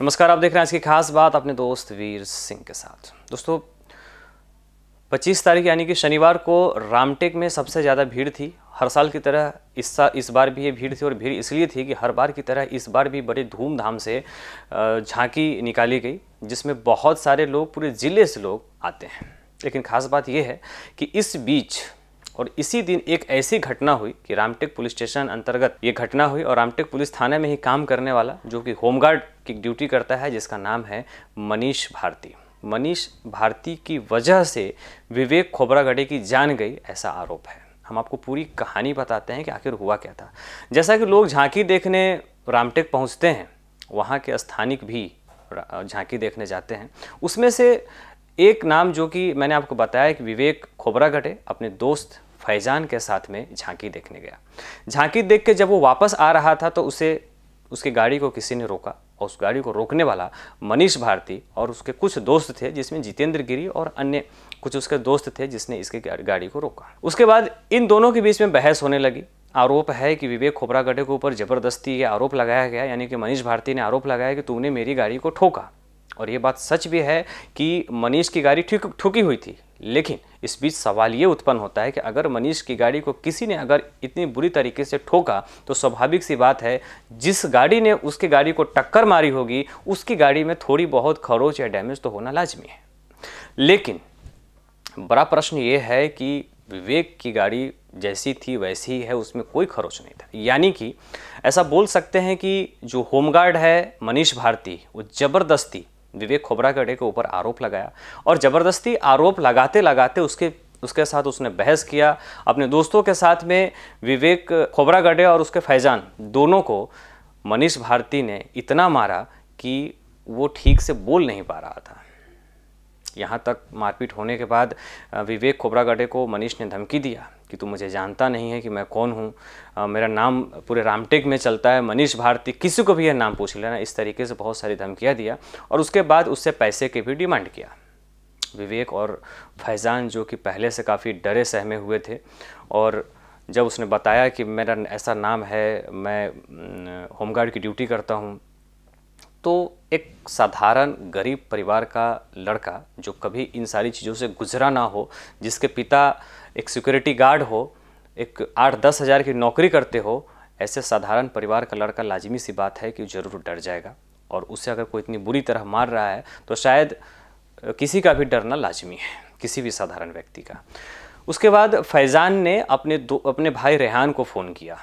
नमस्कार आप देख रहे हैं आज की खास बात अपने दोस्त वीर सिंह के साथ दोस्तों 25 तारीख यानी कि शनिवार को रामटेक में सबसे ज़्यादा भीड़ थी हर साल की तरह इस सा, इस बार भी ये भीड़ थी और भीड़ इसलिए थी कि हर बार की तरह इस बार भी बड़े धूमधाम से झांकी निकाली गई जिसमें बहुत सारे लोग पूरे ज़िले से लोग आते हैं लेकिन खास बात यह है कि इस बीच और इसी दिन एक ऐसी घटना हुई कि रामटेक पुलिस स्टेशन अंतर्गत ये घटना हुई और रामटेक पुलिस थाने में ही काम करने वाला जो कि होमगार्ड की ड्यूटी करता है जिसका नाम है मनीष भारती मनीष भारती की वजह से विवेक खोबरागढ़े की जान गई ऐसा आरोप है हम आपको पूरी कहानी बताते हैं कि आखिर हुआ क्या था जैसा कि लोग झांकी देखने रामटेक पहुंचते हैं वहाँ के स्थानिक भी झांकी देखने जाते हैं उसमें से एक नाम जो कि मैंने आपको बताया कि विवेक खोबरागढ़े अपने दोस्त फैजान के साथ में झांकी देखने गया झांकी देख के जब वो वापस आ रहा था तो उसे उसकी गाड़ी को किसी ने रोका और उस गाड़ी को रोकने वाला मनीष भारती और उसके कुछ दोस्त थे जिसमें जितेंद्र गिरी और अन्य कुछ उसके दोस्त थे जिसने इसके गाड़ी को रोका उसके बाद इन दोनों के बीच में बहस होने लगी आरोप है कि विवेक खोपरागढ़े के ऊपर ज़बरदस्ती ये आरोप लगाया गया यानी कि मनीष भारती ने आरोप लगाया कि तूने मेरी गाड़ी को ठोका और ये बात सच भी है कि मनीष की गाड़ी ठुकी हुई थी लेकिन इस बीच सवाल ये उत्पन्न होता है कि अगर मनीष की गाड़ी को किसी ने अगर इतनी बुरी तरीके से ठोका तो स्वाभाविक सी बात है जिस गाड़ी ने उसकी गाड़ी को टक्कर मारी होगी उसकी गाड़ी में थोड़ी बहुत खरोच या डैमेज तो होना लाजमी है लेकिन बड़ा प्रश्न ये है कि विवेक की गाड़ी जैसी थी वैसी ही है उसमें कोई खरोच नहीं था यानी कि ऐसा बोल सकते हैं कि जो होमगार्ड है मनीष भारती वो ज़बरदस्ती विवेक खोबरागढ़े के ऊपर आरोप लगाया और ज़बरदस्ती आरोप लगाते लगाते उसके उसके साथ उसने बहस किया अपने दोस्तों के साथ में विवेक खोबरागढ़े और उसके फैजान दोनों को मनीष भारती ने इतना मारा कि वो ठीक से बोल नहीं पा रहा था यहाँ तक मारपीट होने के बाद विवेक खोबरागड़े को मनीष ने धमकी दिया कि तू मुझे जानता नहीं है कि मैं कौन हूँ मेरा नाम पूरे रामटेक में चलता है मनीष भारती किसी को भी यह नाम पूछ लेना इस तरीके से बहुत सारी धमकियाँ दिया और उसके बाद उससे पैसे के भी डिमांड किया विवेक और फैज़ान जो कि पहले से काफ़ी डरे सहमे हुए थे और जब उसने बताया कि मेरा ऐसा नाम है मैं होमगार्ड की ड्यूटी करता हूँ तो एक साधारण गरीब परिवार का लड़का जो कभी इन सारी चीज़ों से गुजरा ना हो जिसके पिता एक सिक्योरिटी गार्ड हो एक आठ दस हज़ार की नौकरी करते हो ऐसे साधारण परिवार का लड़का लाजमी सी बात है कि ज़रूर डर जाएगा और उसे अगर कोई इतनी बुरी तरह मार रहा है तो शायद किसी का भी डरना लाजमी है किसी भी साधारण व्यक्ति का उसके बाद फैज़ान ने अपने दो अपने भाई रेहान को फ़ोन किया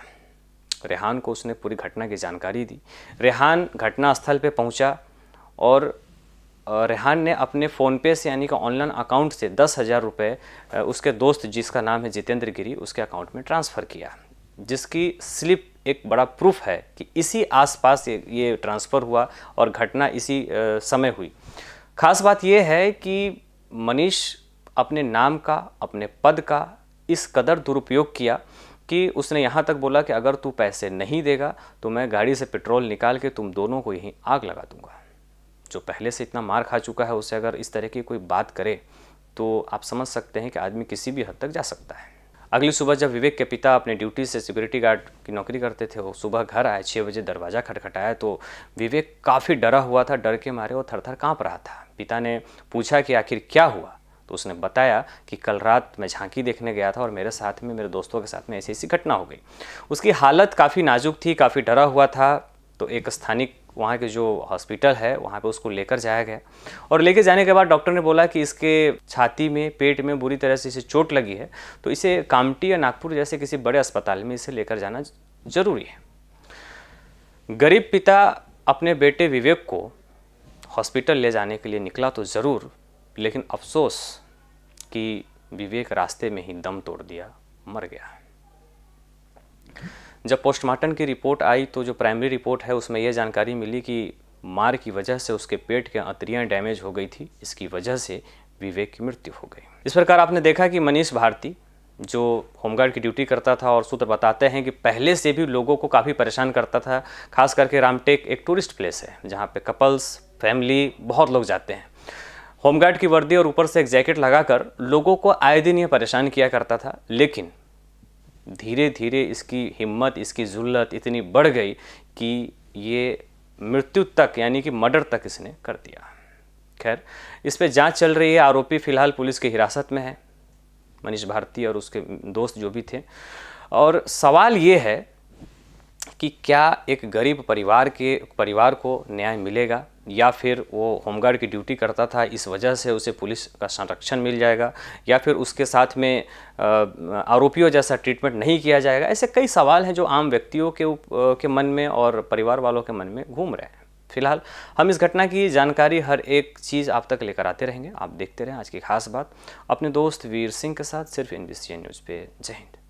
रेहान को उसने पूरी घटना की जानकारी दी रेहान घटनास्थल पर पहुँचा और रेहान ने अपने फ़ोन पे से यानी कि ऑनलाइन अकाउंट से दस हज़ार रुपये उसके दोस्त जिसका नाम है जितेंद्र गिरी उसके अकाउंट में ट्रांसफ़र किया जिसकी स्लिप एक बड़ा प्रूफ है कि इसी आसपास ये ये ट्रांसफ़र हुआ और घटना इसी समय हुई खास बात यह है कि मनीष अपने नाम का अपने पद का इस कदर दुरुपयोग किया कि उसने यहाँ तक बोला कि अगर तू पैसे नहीं देगा तो मैं गाड़ी से पेट्रोल निकाल के तुम दोनों को यहीं आग लगा दूंगा जो पहले से इतना मार खा चुका है उसे अगर इस तरह की कोई बात करे तो आप समझ सकते हैं कि आदमी किसी भी हद तक जा सकता है अगली सुबह जब विवेक के पिता अपने ड्यूटी से सिक्योरिटी गार्ड की नौकरी करते थे वो सुबह घर आए छः बजे दरवाज़ा खटखटाया तो विवेक काफ़ी डरा हुआ था डर के मारे वो थर थर काँप रहा था पिता ने पूछा कि आखिर क्या हुआ तो उसने बताया कि कल रात मैं झांकी देखने गया था और मेरे साथ में मेरे दोस्तों के साथ में ऐसी ऐसी घटना हो गई उसकी हालत काफ़ी नाजुक थी काफ़ी डरा हुआ था तो एक स्थानिक वहाँ के जो हॉस्पिटल है वहाँ पे उसको लेकर जाया गया और लेके जाने के बाद डॉक्टर ने बोला कि इसके छाती में पेट में बुरी तरह से इसे चोट लगी है तो इसे कामटी या नागपुर जैसे किसी बड़े अस्पताल में इसे लेकर जाना जरूरी है गरीब पिता अपने बेटे विवेक को हॉस्पिटल ले जाने के लिए निकला तो ज़रूर लेकिन अफसोस कि विवेक रास्ते में ही दम तोड़ दिया मर गया जब पोस्टमार्टम की रिपोर्ट आई तो जो प्राइमरी रिपोर्ट है उसमें यह जानकारी मिली कि मार की वजह से उसके पेट के अंतरियाँ डैमेज हो गई थी इसकी वजह से विवेक की मृत्यु हो गई इस प्रकार आपने देखा कि मनीष भारती जो होमगार्ड की ड्यूटी करता था और सूत्र बताते हैं कि पहले से भी लोगों को काफ़ी परेशान करता था खास करके रामटेक एक टूरिस्ट प्लेस है जहाँ पे कपल्स फैमिली बहुत लोग जाते हैं होमगार्ड की वर्दी और ऊपर से एक जैकेट लगाकर लोगों को आए दिन यह परेशान किया करता था लेकिन धीरे धीरे इसकी हिम्मत इसकी जुल्लत इतनी बढ़ गई कि ये मृत्यु तक यानी कि मर्डर तक इसने कर दिया खैर इस पर जांच चल रही है आरोपी फिलहाल पुलिस की हिरासत में है मनीष भारती और उसके दोस्त जो भी थे और सवाल ये है कि क्या एक गरीब परिवार के परिवार को न्याय मिलेगा या फिर वो होमगार्ड की ड्यूटी करता था इस वजह से उसे पुलिस का संरक्षण मिल जाएगा या फिर उसके साथ में आरोपियों जैसा ट्रीटमेंट नहीं किया जाएगा ऐसे कई सवाल हैं जो आम व्यक्तियों के उप, के मन में और परिवार वालों के मन में घूम रहे हैं फिलहाल हम इस घटना की जानकारी हर एक चीज़ आप तक लेकर आते रहेंगे आप देखते रहें आज की खास बात अपने दोस्त वीर सिंह के साथ सिर्फ एन न्यूज़ पे जय हिंद